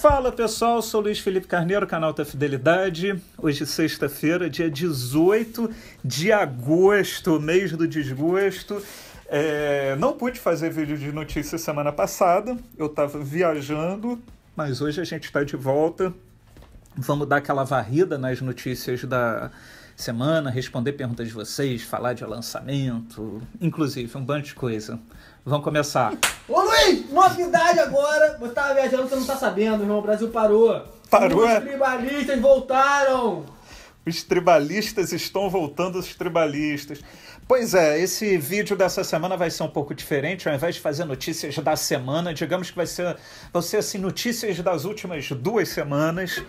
Fala pessoal, sou Luiz Felipe Carneiro, canal da Fidelidade. Hoje sexta-feira, dia 18 de agosto, mês do desgosto. É, não pude fazer vídeo de notícias semana passada, eu estava viajando, mas hoje a gente está de volta. Vamos dar aquela varrida nas notícias da semana, responder perguntas de vocês, falar de lançamento, inclusive um bando de coisa. Vamos começar. Olá! novidade agora. Você tava viajando, você não tá sabendo, irmão. O Brasil parou. Parou? Os é? tribalistas voltaram. Os tribalistas estão voltando, os tribalistas. Pois é, esse vídeo dessa semana vai ser um pouco diferente. Ao invés de fazer notícias da semana, digamos que vai ser, vai ser assim, notícias das últimas duas semanas.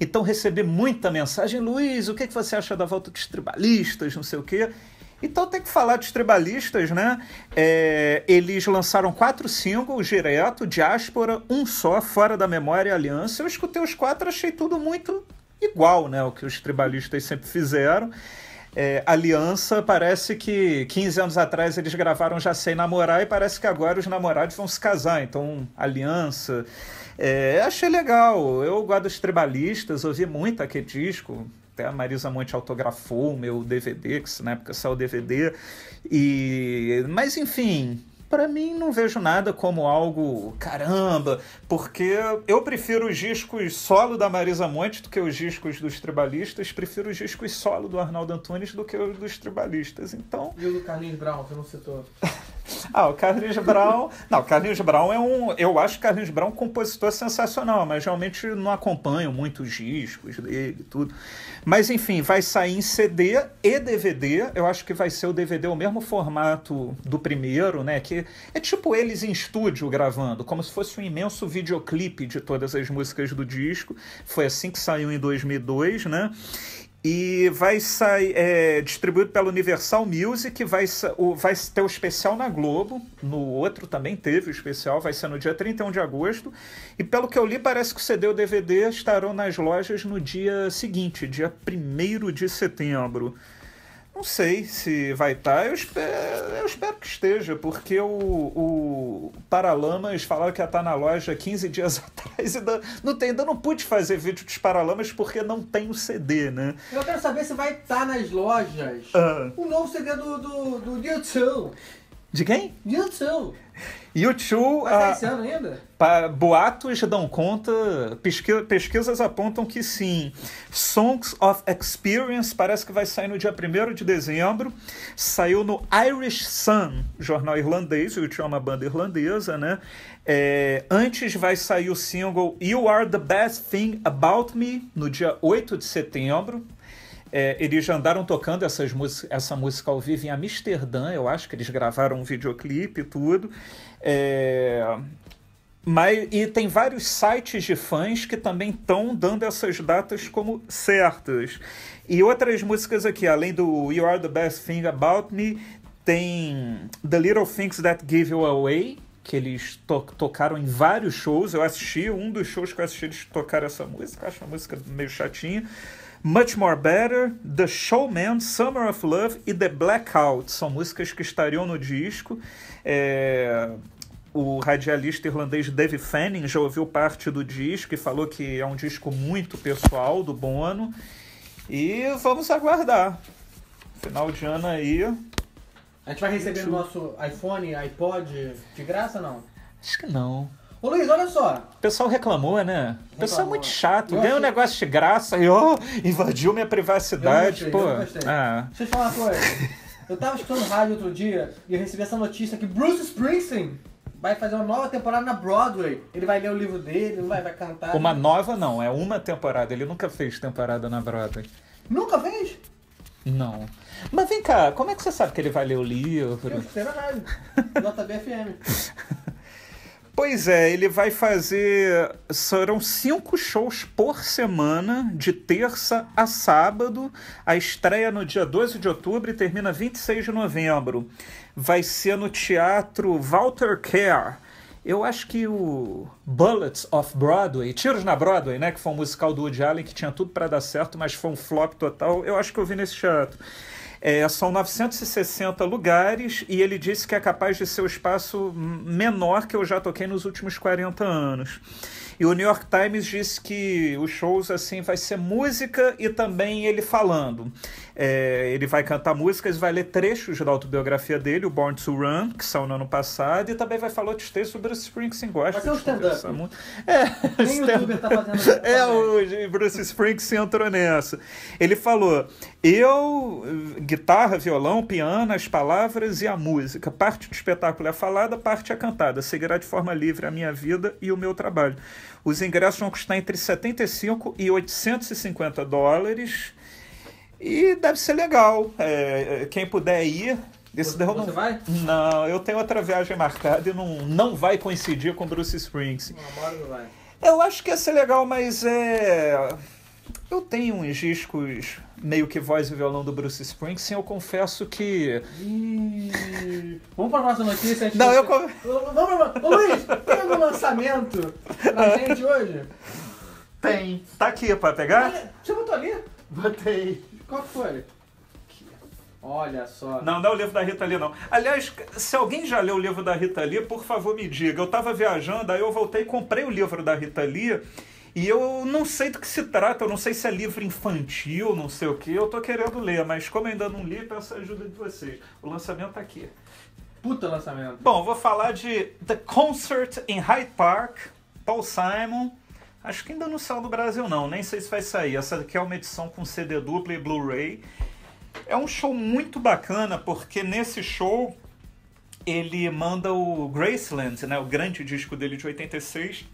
Então recebi muita mensagem. Luiz, o que, é que você acha da volta dos tribalistas, não sei o quê? Então tem que falar dos tribalistas, né? É, eles lançaram quatro singles direto, Diáspora, um só, Fora da Memória e Aliança. Eu escutei os quatro, achei tudo muito igual, né? O que os tribalistas sempre fizeram. É, aliança, parece que 15 anos atrás eles gravaram Já Sei Namorar e parece que agora os namorados vão se casar. Então, Aliança. É, achei legal. Eu gosto dos tribalistas, ouvi muito aquele disco. Até a Marisa Monte autografou o meu DVD, que na época saiu o DVD. E... Mas enfim, para mim não vejo nada como algo caramba, porque eu prefiro os discos solo da Marisa Monte do que os discos dos tribalistas, prefiro os discos solo do Arnaldo Antunes do que os dos tribalistas. Então. E o do Carlinhos Brown, você não citou. Ah, o Carlinhos Brown. Não, o Carlinhos Brown é um. Eu acho que o Carlinhos Brown é um compositor sensacional, mas realmente não acompanho muitos discos dele e tudo. Mas enfim, vai sair em CD e DVD. Eu acho que vai ser o DVD o mesmo formato do primeiro, né? Que é tipo eles em estúdio gravando, como se fosse um imenso videoclipe de todas as músicas do disco. Foi assim que saiu em 2002, né? E vai sair é, distribuído pela Universal Music, vai, o, vai ter o especial na Globo, no outro também teve o especial, vai ser no dia 31 de agosto. E pelo que eu li, parece que o CD e o DVD estarão nas lojas no dia seguinte, dia 1 de setembro. Não sei se vai estar, tá. eu espero, eu espero que esteja, porque o, o Paralamas falaram que ia estar tá na loja 15 dias atrás e ainda não, tem, ainda não pude fazer vídeo dos Paralamas porque não tem o CD, né? Eu quero saber se vai estar tá nas lojas o novo CD do, do, do YouTube. De quem? YouTube. E o esse ano ainda? boatos dão conta, pesquisas apontam que sim. Songs of Experience parece que vai sair no dia 1 de dezembro. Saiu no Irish Sun, jornal irlandês, o Tchu é uma banda irlandesa, né? É, antes vai sair o single You Are the Best Thing About Me, no dia 8 de setembro é, eles andaram tocando essas essa música ao vivo em Amsterdã, eu acho que eles gravaram um videoclipe e tudo. É, mas, e tem vários sites de fãs que também estão dando essas datas como certas. E outras músicas aqui, além do You Are the Best Thing About Me, tem The Little Things That Give You Away, que eles to tocaram em vários shows. Eu assisti um dos shows que eu assisti, eles tocaram essa música. acho uma música meio chatinha. Much More Better, The Showman, Summer of Love e The Blackout. São músicas que estariam no disco. É... O radialista irlandês Dave Fanning já ouviu parte do disco e falou que é um disco muito pessoal do Bono. E vamos aguardar. Final de ano aí. A gente vai receber o nosso iPhone, iPod de graça não? Acho que não. Ô Luiz, olha só. O pessoal reclamou, né? O pessoal é muito chato. Ganha achei... um negócio de graça e, ó, oh, invadiu minha privacidade. Eu gostei, pô. Eu gostei. Ah. Deixa eu te falar uma coisa. eu tava escutando rádio outro dia e eu recebi essa notícia que Bruce Springsteen vai fazer uma nova temporada na Broadway. Ele vai ler o livro dele, vai, vai cantar. Uma né? nova não, é uma temporada. Ele nunca fez temporada na Broadway. Nunca fez? Não. Mas vem cá, como é que você sabe que ele vai ler o livro? Eu escutei na rádio. JBFM. Pois é, ele vai fazer. Serão cinco shows por semana, de terça a sábado. A estreia no dia 12 de outubro e termina 26 de novembro. Vai ser no teatro Walter Kerr. Eu acho que o Bullets of Broadway, Tiros na Broadway, né, que foi um musical do Woody Allen que tinha tudo para dar certo, mas foi um flop total. Eu acho que eu vi nesse teatro. É, são 960 lugares e ele disse que é capaz de ser o espaço menor que eu já toquei nos últimos 40 anos. E o New York Times disse que os shows assim vai ser música e também ele falando. É, ele vai cantar músicas, vai ler trechos da autobiografia dele, o Born to Run, que saiu no ano passado, e também vai falar outros textos sobre o Springsteen. Gosta vai é stand-up. É, Nem stand -up. tá fazendo É, tá o Bruce Springsteen entrou nessa. Ele falou, eu, guitarra, violão, piano, as palavras e a música. Parte do espetáculo é falada, parte é cantada. Seguirá de forma livre a minha vida e o meu trabalho. Os ingressos vão custar entre 75 e 850 dólares. E deve ser legal. É, é quem puder ir. Esse você, não... vai? Não, eu tenho outra viagem marcada e não, não vai coincidir com Bruce Springs. Não, vai. Eu acho que ia ser legal, mas é. Eu tenho uns discos meio que voz e violão do Bruce Springsteen, eu confesso que. Ih, vamos para a nossa notícia? Não, eu. Come... Vamos, pra... Ô, Luiz, tem algum lançamento pra gente hoje? Tem. Tá aqui para pegar? você botou ali? Botei. Qual foi? Olha só. Não, não é o livro da Rita Lee, não. Aliás, se alguém já leu o livro da Rita Lee, por favor me diga. Eu estava viajando, aí eu voltei e comprei o livro da Rita Lee e eu não sei do que se trata, eu não sei se é livro infantil, não sei o que, eu tô querendo ler, mas como ainda não li, peço a ajuda de vocês. O lançamento tá aqui. Puta lançamento. Bom, vou falar de The Concert in Hyde Park, Paul Simon. Acho que ainda não saiu do Brasil não, nem sei se vai sair. Essa aqui é uma edição com CD duplo e Blu-ray. É um show muito bacana porque nesse show ele manda o Graceland, né, o grande disco dele de 86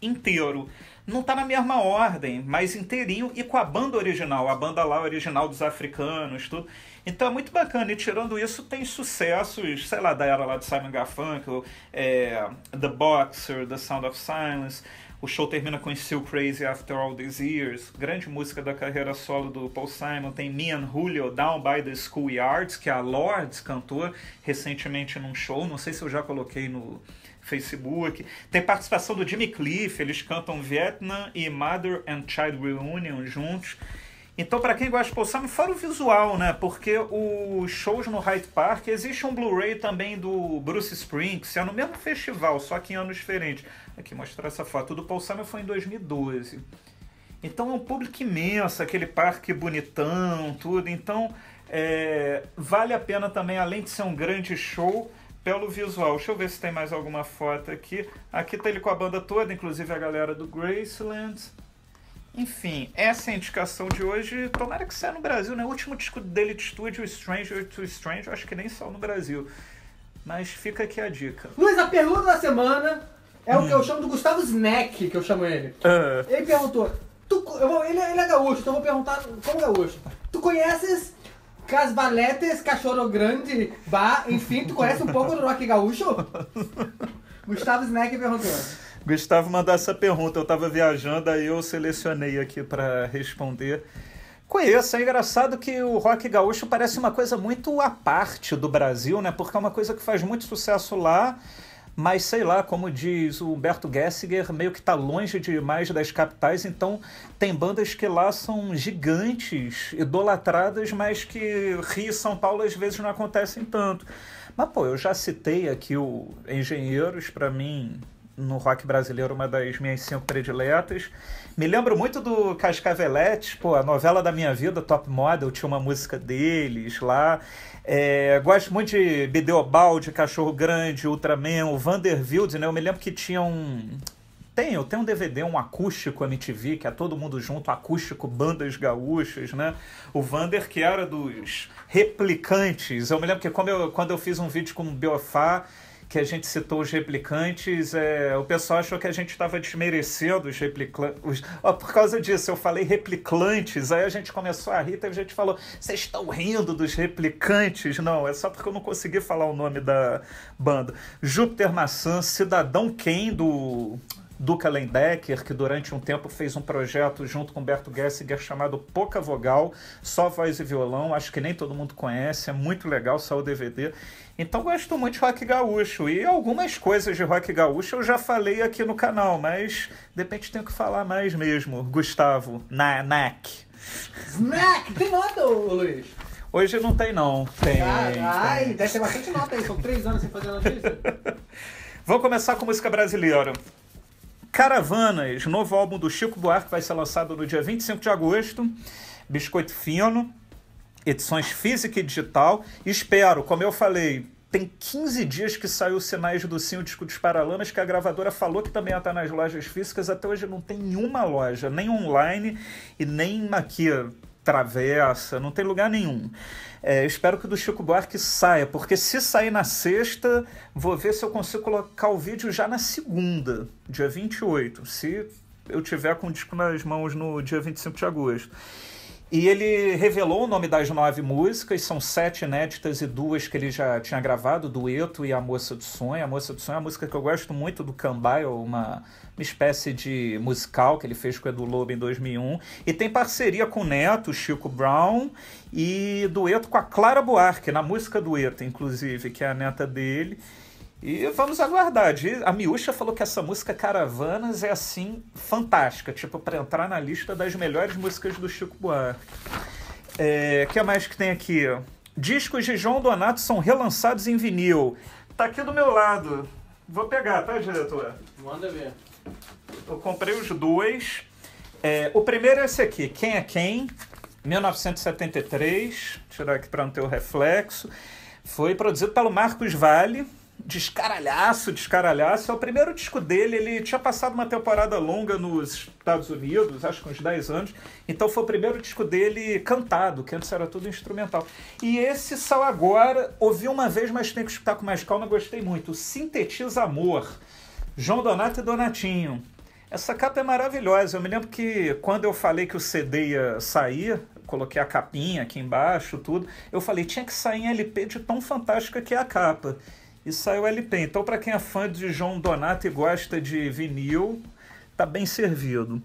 inteiro. Não tá na mesma ordem, mas inteirinho e com a banda original, a banda lá original dos africanos, tudo. Então é muito bacana. E tirando isso, tem sucessos, sei lá, da era lá do Simon Garfunkel, é, The Boxer, The Sound of Silence. O show termina com Still Crazy After All These Years, grande música da carreira solo do Paul Simon. Tem Me and Julio Down by the School Yards, que é a Lords cantou recentemente num show. Não sei se eu já coloquei no, Facebook. Tem participação do Jimmy Cliff, eles cantam Vietnam e Mother and Child Reunion juntos. Então, para quem gosta de Paul Simon, fora o visual, né? Porque os shows no Hyde Park, existe um Blu-ray também do Bruce Springsteen, é no mesmo festival, só que em anos diferentes. Aqui, mostrar essa foto. O do Paul Simon foi em 2012. Então, é um público imenso, aquele parque bonitão, tudo. Então, é, vale a pena também, além de ser um grande show, pelo visual. Deixa eu ver se tem mais alguma foto aqui. Aqui tá ele com a banda toda, inclusive a galera do Graceland. Enfim, essa é a indicação de hoje. Tomara que saia no Brasil, né? O último disco dele de estúdio, Stranger to Stranger, acho que nem só no Brasil. Mas fica aqui a dica. Luiz, a pergunta da semana é o que eu hum. chamo do Gustavo Snack, que eu chamo ele. Uhum. Ele perguntou, tu, eu vou, ele, é, ele é gaúcho, então eu vou perguntar como gaúcho. Tu conheces Casbaletes, Cachorro Grande, Bar, enfim, tu conhece um pouco do rock gaúcho? Gustavo Snack perguntou. Gustavo mandou essa pergunta, eu estava viajando, aí eu selecionei aqui para responder. Conheço, é engraçado que o rock gaúcho parece uma coisa muito à parte do Brasil, né? Porque é uma coisa que faz muito sucesso lá mas sei lá, como diz o Humberto Gessinger, meio que está longe demais das capitais, então tem bandas que lá são gigantes, idolatradas, mas que Rio e São Paulo às vezes não acontecem tanto. Mas pô, eu já citei aqui o Engenheiros, para mim no rock brasileiro uma das minhas cinco prediletas. Me lembro muito do Cascavelete, pô, a novela da minha vida, Top Model, tinha uma música deles lá. É, gosto muito de Bideobaldi, Cachorro Grande, Ultraman, o Vanderbilt, né? Eu me lembro que tinha um tem, eu tenho um DVD, um acústico MTV, que é todo mundo junto, acústico, bandas gaúchas, né? O Vander, que era dos replicantes. Eu me lembro que como eu, quando eu fiz um vídeo com o Biofá, que a gente citou os replicantes, é, o pessoal achou que a gente estava desmerecendo os replicantes. Oh, por causa disso, eu falei replicantes, aí a gente começou a rir, a gente falou: vocês estão rindo dos replicantes? Não, é só porque eu não consegui falar o nome da banda. Júpiter Maçã, Cidadão Quem do Duca Lendecker, que durante um tempo fez um projeto junto com Humberto Gessinger chamado Pouca Vogal, só voz e violão, acho que nem todo mundo conhece, é muito legal, saiu o DVD. Então gosto muito de rock gaúcho e algumas coisas de rock gaúcho eu já falei aqui no canal, mas de repente tenho que falar mais mesmo, Gustavo, na NAC. Snack! Tem nota, Luiz? Hoje não tem não. Tem. Ah, tem. Ai, deve ter bastante nota aí, são três anos sem fazer notícia. Vamos é começar com música brasileira. Caravanas, novo álbum do Chico Buarque, vai ser lançado no dia 25 de agosto. Biscoito Fino, edições física e digital. Espero, como eu falei, tem 15 dias que saiu Sinais do Sim, o disco dos Paralamas, que a gravadora falou que também ia estar nas lojas físicas. Até hoje não tem nenhuma loja, nem online e nem aqui travessa, não tem lugar nenhum. É, espero que o do Chico Buarque saia, porque se sair na sexta, vou ver se eu consigo colocar o vídeo já na segunda, dia 28, se eu tiver com o disco nas mãos no dia 25 de agosto. E ele revelou o nome das nove músicas, são sete inéditas e duas que ele já tinha gravado, Dueto e A Moça do Sonho. A Moça do Sonho é uma música que eu gosto muito do Cambaio, é uma, uma espécie de musical que ele fez com o Edu Lobo em 2001. E tem parceria com o Neto, Chico Brown, e dueto com a Clara Buarque, na música Dueto, inclusive, que é a neta dele. E vamos aguardar. A Miúcha falou que essa música Caravanas é assim fantástica, tipo para entrar na lista das melhores músicas do Chico Buarque. É, que mais que tem aqui? Discos de João Donato são relançados em vinil. Tá aqui do meu lado. Vou pegar, tá, diretor? Manda ver. Eu comprei os dois. É, o primeiro é esse aqui, Quem é Quem, 1973. Vou tirar aqui para não ter o reflexo. Foi produzido pelo Marcos Vale descaralhaço, descaralhaço. É o primeiro disco dele. Ele tinha passado uma temporada longa nos Estados Unidos, acho que uns 10 anos. Então foi o primeiro disco dele cantado, que antes era tudo instrumental. E esse só agora. Ouvi uma vez, mas tem que escutar com mais calma. Gostei muito. Sintetiza Amor. João Donato e Donatinho. Essa capa é maravilhosa. Eu me lembro que quando eu falei que o CD ia sair, coloquei a capinha aqui embaixo, tudo, eu falei, tinha que sair em LP de tão fantástica que é a capa e saiu LP. Então, para quem é fã de João Donato e gosta de vinil, tá bem servido.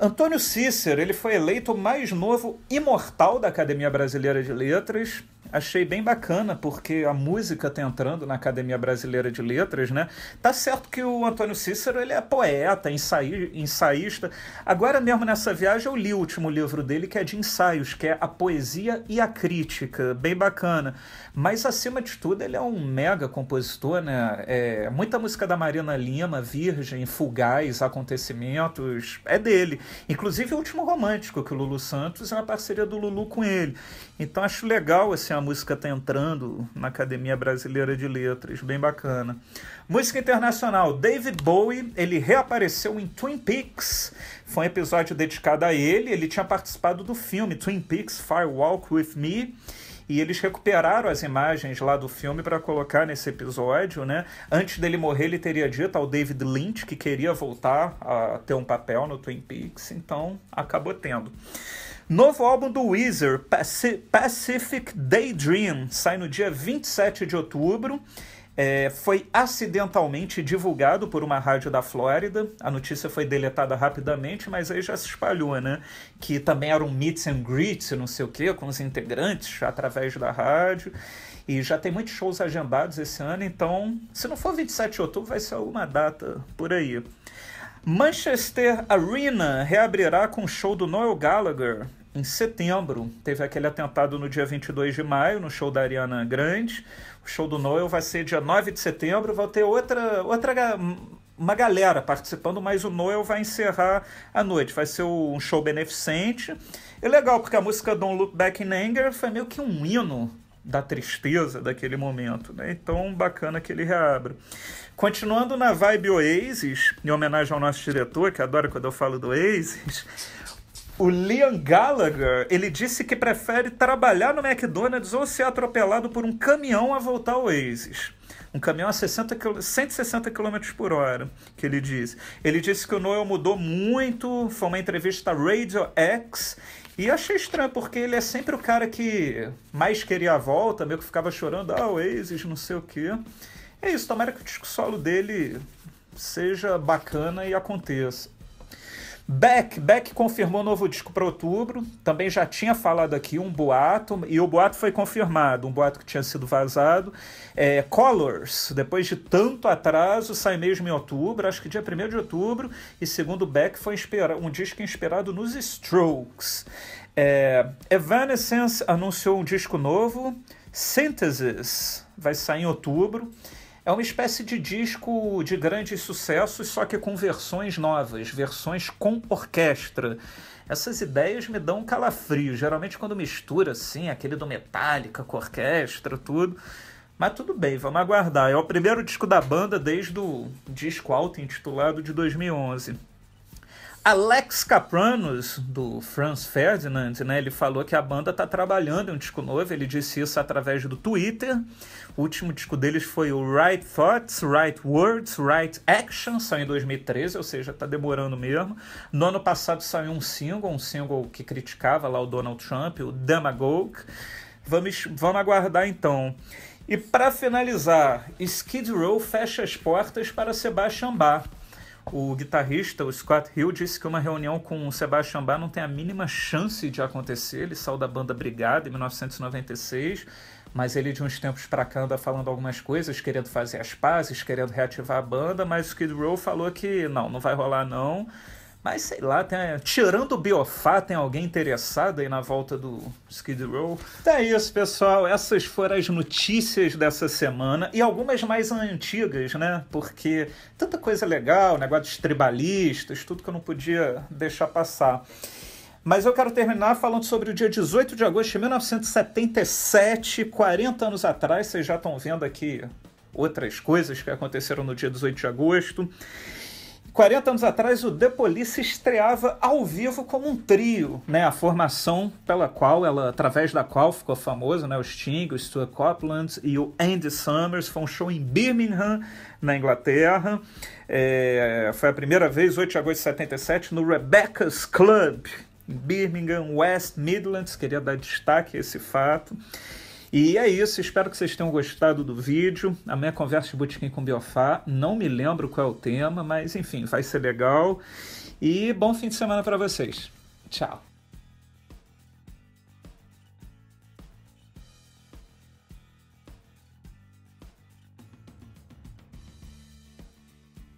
Antônio Cícero, ele foi eleito o mais novo imortal da Academia Brasileira de Letras Achei bem bacana, porque a música tá entrando na Academia Brasileira de Letras, né? Tá certo que o Antônio Cícero, ele é poeta, ensaí, ensaísta. Agora mesmo nessa viagem eu li o último livro dele, que é de ensaios, que é A Poesia e a Crítica. Bem bacana. Mas, acima de tudo, ele é um mega compositor, né? É, muita música da Marina Lima, Virgem, Fugaz, Acontecimentos, é dele. Inclusive o último romântico, que o Lulu Santos é uma parceria do Lulu com ele. Então, acho legal, assim, a música está entrando na Academia Brasileira de Letras, bem bacana. Música internacional, David Bowie, ele reapareceu em Twin Peaks, foi um episódio dedicado a ele, ele tinha participado do filme Twin Peaks Fire Walk With Me, e eles recuperaram as imagens lá do filme para colocar nesse episódio, né? Antes dele morrer, ele teria dito ao David Lynch que queria voltar a ter um papel no Twin Peaks, então acabou tendo. Novo álbum do Weezer, Pacific Daydream, sai no dia 27 de outubro. É, foi acidentalmente divulgado por uma rádio da Flórida. A notícia foi deletada rapidamente, mas aí já se espalhou, né? Que também era um meet and greet, não sei o quê, com os integrantes através da rádio. E já tem muitos shows agendados esse ano, então, se não for 27 de outubro, vai ser alguma data por aí. Manchester Arena reabrirá com o show do Noel Gallagher em setembro. Teve aquele atentado no dia 22 de maio, no show da Ariana Grande. O show do Noel vai ser dia 9 de setembro, vai ter outra, outra uma galera participando, mas o Noel vai encerrar a noite. Vai ser um show beneficente. E legal, porque a música Don't Look Back in Anger foi meio que um hino da tristeza daquele momento, né? Então, bacana que ele reabra. Continuando na vibe Oasis, em homenagem ao nosso diretor, que adora quando eu falo do Oasis, o Liam Gallagher, ele disse que prefere trabalhar no McDonald's ou ser atropelado por um caminhão a voltar ao Oasis. Um caminhão a 60 km, 160 km por hora, que ele disse. Ele disse que o Noel mudou muito, foi uma entrevista Radio X, e achei estranho, porque ele é sempre o cara que mais queria a volta, meio que ficava chorando, ah, Oasis, não sei o quê. É isso, tomara que o disco solo dele seja bacana e aconteça. Beck, Beck confirmou novo disco para outubro. Também já tinha falado aqui um boato, e o boato foi confirmado, um boato que tinha sido vazado. É, Colors, depois de tanto atraso, sai mesmo em outubro, acho que dia 1 de outubro, e segundo Beck, foi um disco inspirado nos Strokes. É, Evanescence anunciou um disco novo, Synthesis, vai sair em outubro. É uma espécie de disco de grandes sucessos, só que com versões novas, versões com orquestra. Essas ideias me dão um calafrio, geralmente quando mistura assim, aquele do Metallica com orquestra, tudo. Mas tudo bem, vamos aguardar. É o primeiro disco da banda desde o disco alto intitulado de 2011. Alex Capranos, do Franz Ferdinand, né, ele falou que a banda está trabalhando em um disco novo, ele disse isso através do Twitter. O último disco deles foi o Right Thoughts, Right Words, Right Action, saiu em 2013, ou seja, está demorando mesmo. No ano passado saiu um single, um single que criticava lá o Donald Trump, o Demagogue. Vamos, vamos aguardar então. E para finalizar, Skid Row fecha as portas para Sebastian Bach. O guitarrista, o Scott Hill, disse que uma reunião com o Sebastian Bach não tem a mínima chance de acontecer. Ele saiu da banda Brigada em 1996, mas ele de uns tempos para cá anda falando algumas coisas, querendo fazer as pazes, querendo reativar a banda, mas o Skid Row falou que não, não vai rolar não. Mas sei lá, tem, tirando o Biofá, tem alguém interessado aí na volta do Skid Row? Então é isso, pessoal. Essas foram as notícias dessa semana e algumas mais antigas, né? Porque tanta coisa legal, negócio tribalistas, tudo que eu não podia deixar passar. Mas eu quero terminar falando sobre o dia 18 de agosto de 1977, 40 anos atrás. Vocês já estão vendo aqui outras coisas que aconteceram no dia 18 de agosto. 40 anos atrás, o The Police estreava ao vivo como um trio, né? A formação pela qual ela, através da qual ficou famosa, né? O Sting, o Stuart Copeland e o Andy Summers. Foi um show em Birmingham, na Inglaterra. É, foi a primeira vez, 8 de agosto de 77, no Rebecca's Club, em Birmingham, West Midlands. Queria dar destaque a esse fato. E é isso, espero que vocês tenham gostado do vídeo. A minha conversa de botequim com Biofá, não me lembro qual é o tema, mas enfim, vai ser legal. E bom fim de semana para vocês. Tchau.